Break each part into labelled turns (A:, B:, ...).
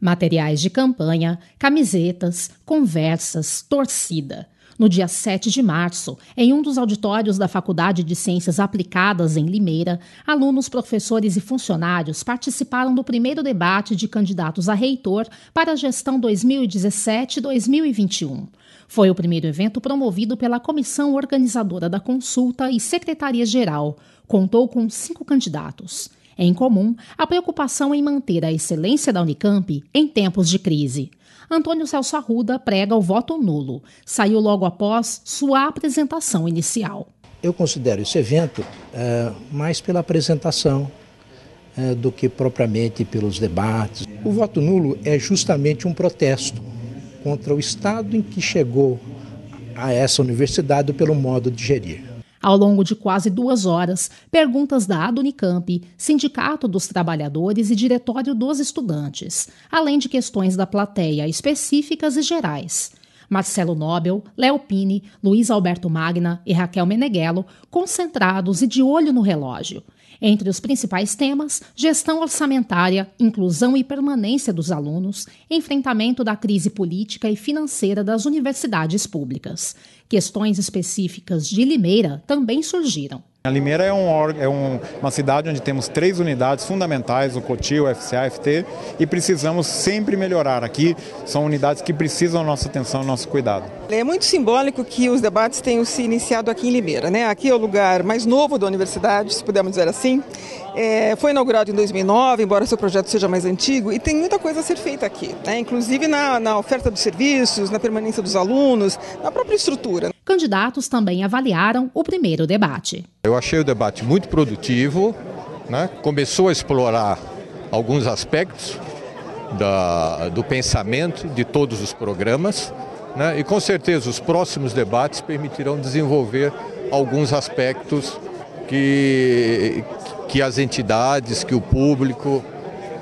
A: materiais de campanha, camisetas, conversas, torcida. No dia 7 de março, em um dos auditórios da Faculdade de Ciências Aplicadas em Limeira, alunos, professores e funcionários participaram do primeiro debate de candidatos a reitor para a gestão 2017-2021. Foi o primeiro evento promovido pela comissão organizadora da consulta e secretaria-geral. Contou com cinco candidatos. É incomum a preocupação em manter a excelência da Unicamp em tempos
B: de crise.
A: Antônio Celso Arruda prega o voto nulo. Saiu logo após sua apresentação inicial.
B: Eu considero esse evento é, mais pela apresentação é, do que propriamente pelos debates. O voto nulo é justamente um protesto contra o estado em que chegou a essa universidade pelo modo de gerir.
A: Ao longo de quase duas horas, perguntas da Adunicamp, Sindicato dos Trabalhadores e Diretório dos Estudantes, além de questões da plateia específicas e gerais. Marcelo Nobel, Léo Pini, Luiz Alberto Magna e Raquel Meneghello, concentrados e de olho no relógio. Entre os principais temas, gestão orçamentária, inclusão e permanência dos alunos, enfrentamento da crise política e financeira das universidades públicas. Questões específicas de Limeira também surgiram.
C: A Limeira é, um, é um, uma cidade onde temos três unidades fundamentais, o COTI, o FCA, a FT, e precisamos sempre melhorar. Aqui são unidades que precisam da nossa atenção, do nosso cuidado.
D: É muito simbólico que os debates tenham se iniciado aqui em Limeira. Né? Aqui é o lugar mais novo da universidade, se pudermos dizer assim. É, foi inaugurado em 2009, embora seu projeto seja mais antigo, e tem muita coisa a ser feita aqui,
A: né? inclusive na, na oferta dos serviços, na permanência dos alunos, na própria estrutura. Candidatos também avaliaram o primeiro debate.
C: Eu achei o debate muito produtivo, né? começou a explorar alguns aspectos da, do pensamento de todos os programas, né? e com certeza os próximos debates permitirão desenvolver alguns aspectos que, que as entidades, que o público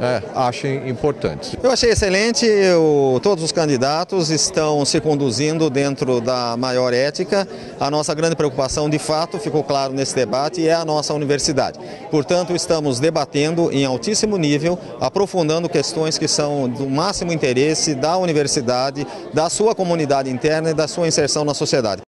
C: é, achem importantes.
D: Eu achei excelente, eu, todos os candidatos estão se conduzindo dentro da maior ética. A nossa grande preocupação, de fato, ficou claro nesse debate, é a nossa universidade. Portanto, estamos debatendo em altíssimo nível, aprofundando questões que são do máximo interesse da universidade, da sua comunidade interna e da sua inserção na sociedade.